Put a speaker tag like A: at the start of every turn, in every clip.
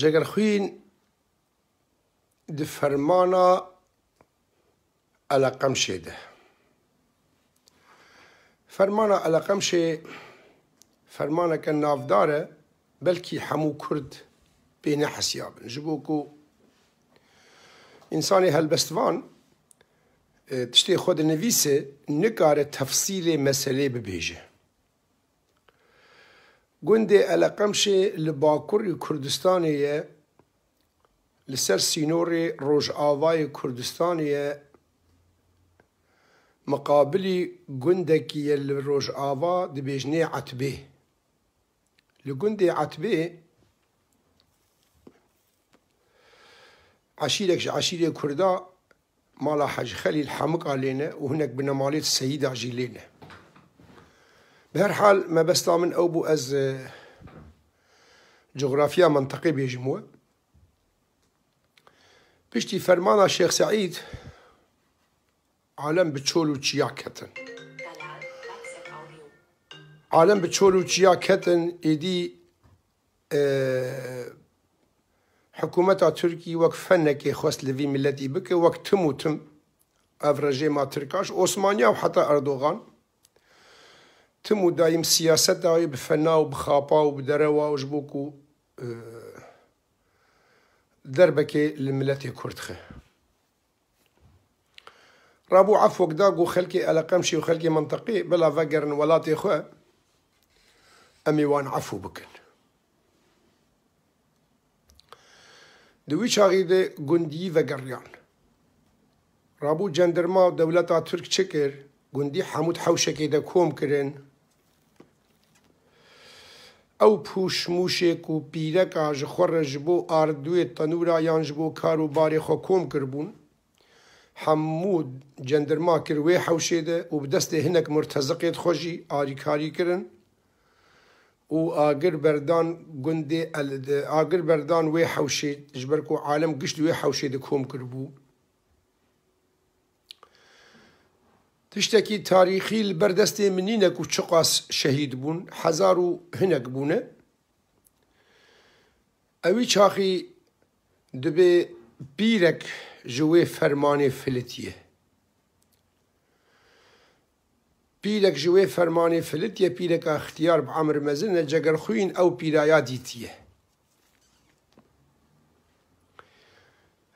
A: جگرخوین د فرمانا علاقم شده فرمانا علاقم شه فرمانا که نافداره بلکی همو کرد بین حسیابن جبو کو انسانی هلبستوان تشتی خود نویسه نکاره تفصیل مسئله ببیجه گوندێ ئەلەقەمشێ لە باکووری کوردستانەیە لەسەر سینۆڕی ڕۆژئاوای کوردستانیە مقابلی گوندێکیە لە ڕۆژئاوا دەبێژنێ عتبێ لە گوندێ عتبێ عشیرێک عشیرێ کووردا ماڵا حەجخەلی حەمق لێنە و هەنێک بنەماڵێت سەیدا ژی لێنە بهالحال ما بستا من او بو از آه، جغرافيا منطقي بيجموه بشتي فرمانا شيخ سعيد عالم بتشولو تشيا كتن عالم بتشولو تشيا كتن ايدي أه حكومتا تركي وك فنك خواست لفي ملتي بك وك تم وتم افرجي ما تركاش اوسمانيا وحتى اردوغان تم دايم السياسة داي بفنا وبخابا وبدروا وجبوكو اه، دربك الملاتي كردخه رابو عفو قداقو خلكي على قمشي وخلكي منطقي بلا فقر ولا خو أمي وان عفو بكن دوي شاغي دي قندي فقريان رابو جندرما دولتا ترك شكر قندي حمود حوشكي دا كوم كرن ئەو پوشموشێک و پیرەکە ji خۆڕە ji بۆ ئاردوێ تەنورا یان ji بۆ کار و بارێ خۆ کۆم کردبوون هەموو جندرما کرد وێ حوشێدە و بدەستێ هینەک مرتەزقێت خۆشی ئاریکاری کردن û agir berdan gundê agir berdan wê hewşê ji ber ku alem gişt wê hewşê de kom kiribû تشتێکی تاریخیل بەردەستی منینەک و چقاس شەهید بوون حەزار و هنەک بوونە ئەوی چاخی دەبێ بیرێک ji wê fermanê filitiye. Pîrek ji wê fermanê filitiye pîreka ixtiyar bi emir mezin e cegerxuyên ew pîraya dîtiye.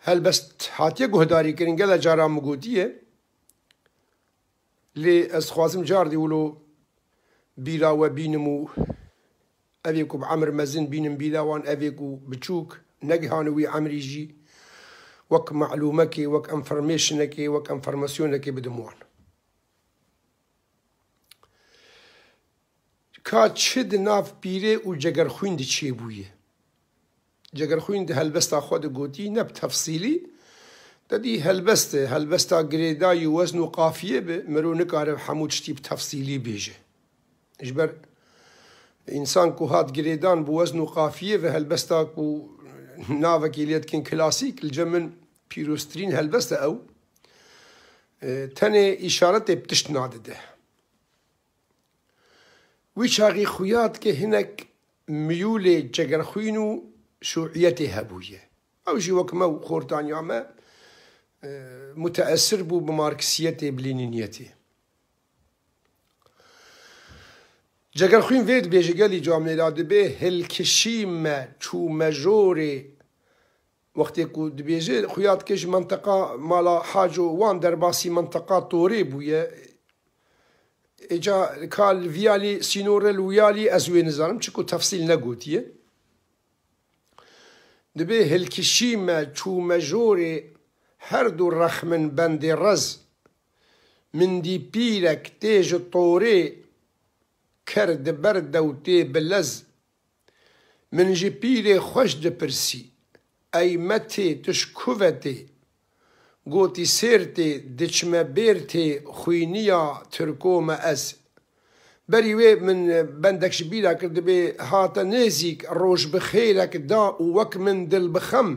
A: Helbest hatiye guhdarî kirin gele cara migûtiye, لێ ئەس خوازم جار دیولۆ بیراوە بینم و ئەوێک و ئەمر مەزن بینم بیراوان ئەوێک و بچووک نەگەهانەوەی ئەمریژی وەک معلومەکێ وەک ئەمفەرمێشنەکەی وەک ئەمفەرمەسیۆنەکەی بدموان کا چد ناف پیرێ و جەگەر خویندی چێ بوویە جەگەر خویند هەلبەستا خۆ دەگوتی نەب تەفسیلی دەدی هەلبەستێ هەلبەستا گرێدای و وەزن و قافیە بێ مرۆ نکارە هەموو شتی تەفسیلی بێژێ ژبەر ئینسان کو هات گرێدان بۆ وەزن و قافیە بە هەلبەستا و ناوەکی لێتکن کلاسیک لجە من پیرۆستترین هەلبەستە ئەو تەنێ ئیشارەتێ پتشت نادەدە وی چاغی خویات کە هینەک میولێ جەگەرخوین و شوعەتی هەبووە ئەو ژی وەکمە و خۆرتانیامە متأثر بوو بە مارکسیەتێ بلینینیەتی جگەر خوین وێت بێژگەلی جامێدا دەبێ هلکشیمە چوومەژۆرێ وەختێک و دبێژێ خویات کەش منتەقا ماڵا حاج و وان دەرباسی منتەقا تۆرێ بووە ئێجا کال ڤیالی سینۆرە لویالی ئەز وێ نزانم چک و تەفسیل نەگوتیە دەبێ هلکشیمە چوومەژۆرێ هردو رخمن بندي رز من دي بيلك تيج طوري كرد و تي بلز من جي بيلي خوش برسي أي متي تشكوفتي قوتي سيرتي دشما بيرتي خوينيا تركوما أز بري وي من بندك شبيلك دبي هاتا نيزيك روش بخيلك دا وك من دل بخم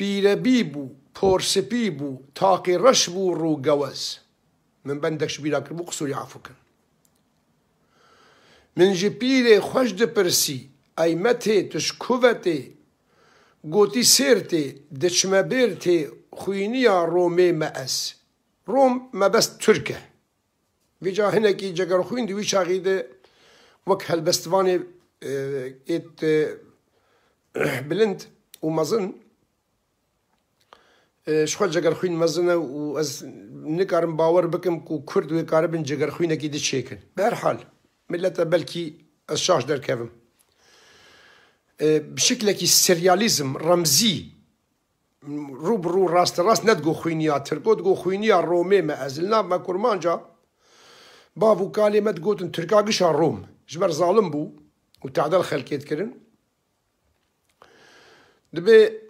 A: پیرەبی بوو پۆرسپی بوو تاقی ڕەش بوو ڕووگەوەز من بەندەش بیراکرد بوو قسووری عفوکن من ji pîrê xweş dipirsî eymetê tu ji kuvetê gotî sêrtê diçme bêrtê xwîniya Romê me ez Rom me best Türk e Vê ca hinekî cegerxwîn di wî çaxî de wek helbestvanê êt bilind û mezin شخوا جگەرخوین مەزنە و ئەس نکارم باوەڕ بکەم و کورد وێ کارە بن جگەرخوینەکی دچێکن بەرحال ملەتە بەلکی ئەس شاش دەرکەوم شکلێکی سریالیزم ڕەمزی ڕوو بڕوو ڕاستە ڕاست نەتگو خوینیا ترکۆت گۆ خوینیا ڕۆمێمە ئەزلنا مە کورمانجا باب و کالێ مەت گوتن ترکا گشا ڕۆم ژبەر زاڵم بوو و تعدەل خەلکێت کردن دبێ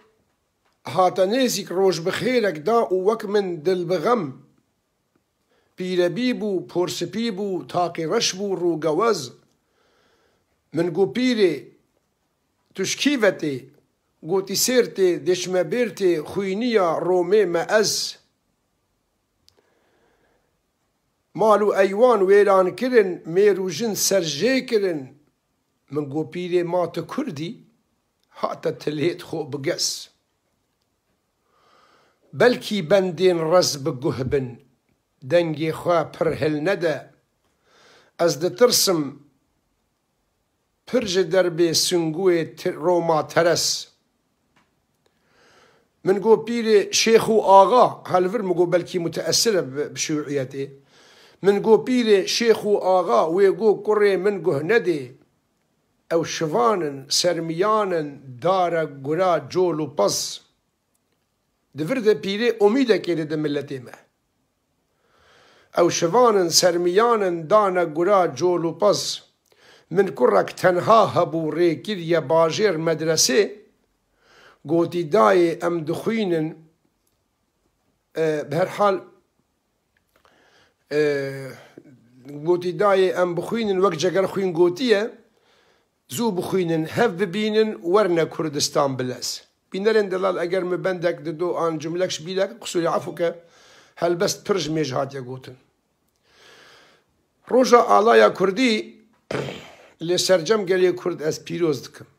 A: هاتە نێزیک ڕۆژبەخێرێکدا و وەک من دڵبغەم پیرەبی بوو پرسپی بوو تاقی ڕەش بوو ڕووگەوەز من گوپیرێ توشکیڤەتێ گوتی سێرتێ دشمەبێرتێ خوینیە ڕۆمێ مەئەز ماڵ و ئەیوان وێران کردن مێروژن سەرژێ کردن من گۆپیرێ ماتە کوردی هاتە تلێت خۆ بگەس. بەلکی بەندێن ڕەز بگوه بن دەنگی خوا پرهل نەدە ئەس دەترسم پرژە دەربێ سنگوێ ڕۆما تەرەس من گۆ پیرێ شێخ و ئاغا هەلور مگۆ بەلکی متەسرە بشوعەتێ من گۆ پیرێ شێخ و ئاغا وێگۆ کوڕێ من گوه نەدێ ئەو شوانن سەرمیانن دارە گورا جۆل و پەس Divir de pîrê omîdekê li di milletê me. Ew şivanin sermiyanin dane gura col û pas, min kurek tenha hebû rêkiriye bajêr medresê, gotîdayê em dixwînin herhal e, e, gotîdayê em bixwînin wek ceger xwîn gotiye, zû bixwînin hev bibînin werne Kurdistan bilez. بنرين دلال اگر من بندك ددو ان جملكش بيلك قصو يعفوك هل بس برج ميج هات يقوتن روجا آلايا كردي لسرجم قال كرد اس بيروز دكم